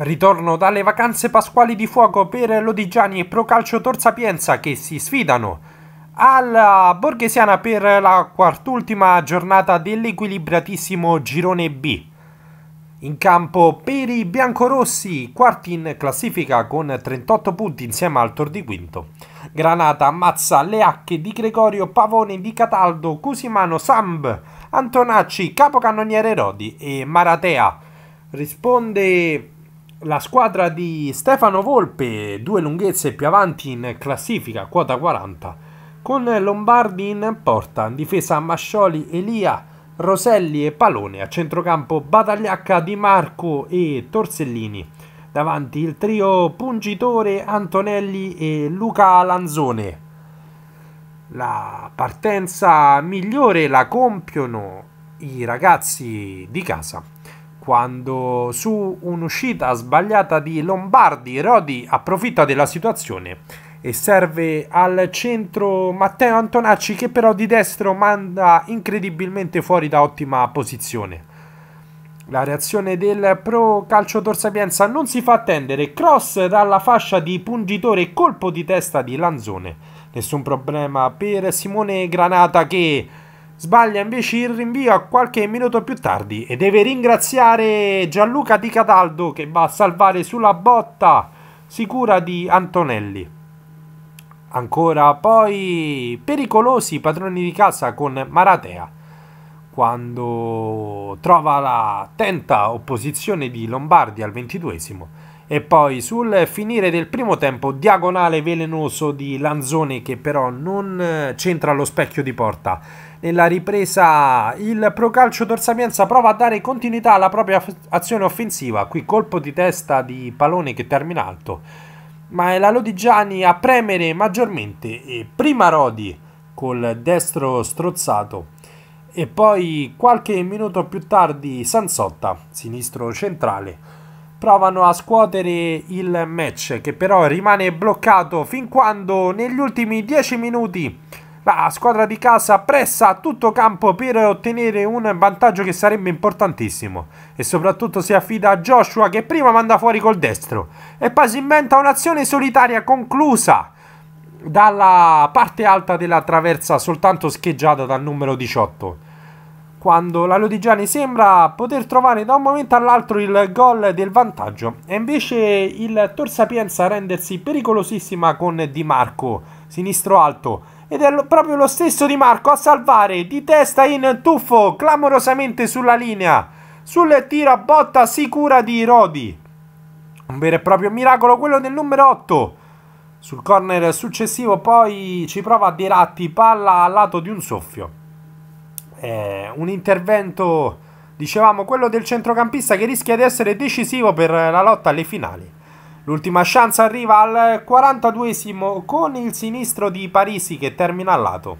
Ritorno dalle vacanze pasquali di fuoco per Lodigiani e Procalcio Tor Sapienza che si sfidano alla Borghesiana per la quart'ultima giornata dell'equilibratissimo girone B. In campo per i biancorossi, quarti in classifica con 38 punti insieme al Tor di Quinto. Granata ammazza le acche di Gregorio Pavone di Cataldo, Cusimano Samb, Antonacci, capocannoniere Rodi e Maratea. Risponde la squadra di Stefano Volpe, due lunghezze più avanti in classifica, quota 40, con Lombardi in porta, in difesa Mascioli, Elia, Roselli e Palone, a centrocampo Batagliacca, Di Marco e Torsellini, davanti il trio Pungitore, Antonelli e Luca Lanzone. La partenza migliore la compiono i ragazzi di casa quando su un'uscita sbagliata di Lombardi, Rodi approfitta della situazione e serve al centro Matteo Antonacci che però di destro manda incredibilmente fuori da ottima posizione. La reazione del pro calciator Sapienza non si fa attendere, cross dalla fascia di pungitore colpo di testa di Lanzone. Nessun problema per Simone Granata che Sbaglia invece il rinvio a qualche minuto più tardi e deve ringraziare Gianluca Di Cataldo che va a salvare sulla botta sicura di Antonelli. Ancora poi pericolosi padroni di casa con Maratea quando trova la tenta opposizione di Lombardi al ventiduesimo e poi sul finire del primo tempo, diagonale velenoso di Lanzoni che però non eh, c'entra allo specchio di porta. Nella ripresa il procalcio Dorsamienza prova a dare continuità alla propria azione offensiva. Qui colpo di testa di Palone che termina alto. Ma è la Lodigiani a premere maggiormente. E prima Rodi col destro strozzato. E poi qualche minuto più tardi Sansotta, sinistro centrale provano a scuotere il match che però rimane bloccato fin quando negli ultimi 10 minuti la squadra di casa pressa a tutto campo per ottenere un vantaggio che sarebbe importantissimo e soprattutto si affida a Joshua che prima manda fuori col destro e poi si inventa un'azione solitaria conclusa dalla parte alta della traversa soltanto scheggiata dal numero 18 quando la Lodigiani sembra poter trovare da un momento all'altro il gol del vantaggio e invece il Tor Sapienza a rendersi pericolosissima con Di Marco, sinistro alto. Ed è proprio lo stesso Di Marco a salvare di testa in tuffo clamorosamente sulla linea, sul tiro a botta sicura di Rodi. Un vero e proprio miracolo quello del numero 8. Sul corner successivo poi ci prova a Deratti, palla a lato di un soffio eh, un intervento, dicevamo, quello del centrocampista che rischia di essere decisivo per la lotta alle finali. L'ultima chance arriva al 42esimo con il sinistro di Parisi che termina a lato.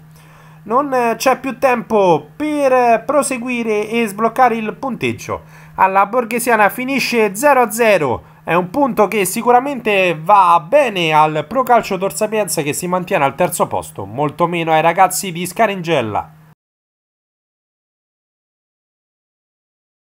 Non c'è più tempo per proseguire e sbloccare il punteggio. Alla Borghesiana finisce 0-0. È un punto che sicuramente va bene al Pro Calcio Torsapienza che si mantiene al terzo posto, molto meno ai ragazzi di Scaringella.